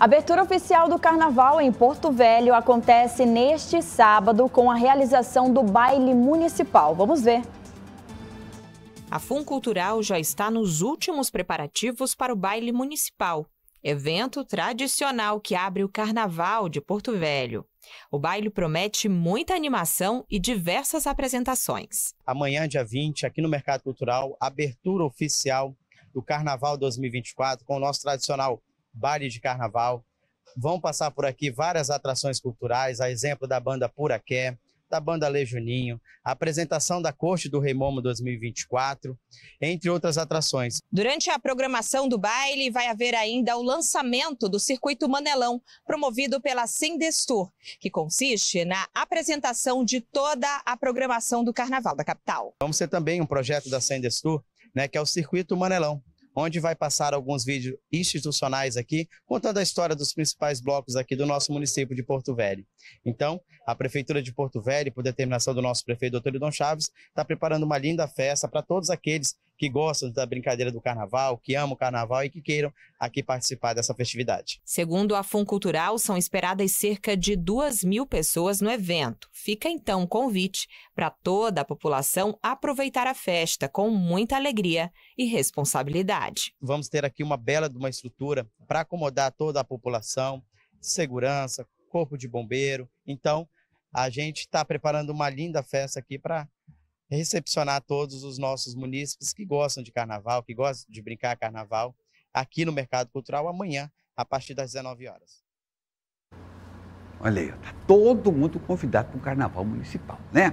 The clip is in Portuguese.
abertura oficial do Carnaval em Porto Velho acontece neste sábado com a realização do baile municipal. Vamos ver. A FUN Cultural já está nos últimos preparativos para o baile municipal, evento tradicional que abre o Carnaval de Porto Velho. O baile promete muita animação e diversas apresentações. Amanhã, dia 20, aqui no Mercado Cultural, abertura oficial do Carnaval 2024 com o nosso tradicional baile de carnaval. Vão passar por aqui várias atrações culturais, a exemplo da banda Puraqué, da banda Lejuninho, a apresentação da Corte do Rei Momo 2024, entre outras atrações. Durante a programação do baile, vai haver ainda o lançamento do Circuito Manelão, promovido pela Sindestur, que consiste na apresentação de toda a programação do Carnaval da Capital. Vamos ter também um projeto da Sindestur, né, que é o Circuito Manelão, onde vai passar alguns vídeos institucionais aqui, contando a história dos principais blocos aqui do nosso município de Porto Velho. Então, a Prefeitura de Porto Velho, por determinação do nosso prefeito, doutor Lidon Chaves, está preparando uma linda festa para todos aqueles que gostam da brincadeira do carnaval, que amam o carnaval e que queiram aqui participar dessa festividade. Segundo a FUN Cultural, são esperadas cerca de duas mil pessoas no evento. Fica então o um convite para toda a população aproveitar a festa com muita alegria e responsabilidade. Vamos ter aqui uma bela uma estrutura para acomodar toda a população, segurança, corpo de bombeiro. Então, a gente está preparando uma linda festa aqui para recepcionar todos os nossos munícipes que gostam de carnaval, que gostam de brincar carnaval, aqui no Mercado Cultural amanhã, a partir das 19 horas. Olha aí, tá todo mundo convidado para o carnaval municipal, né?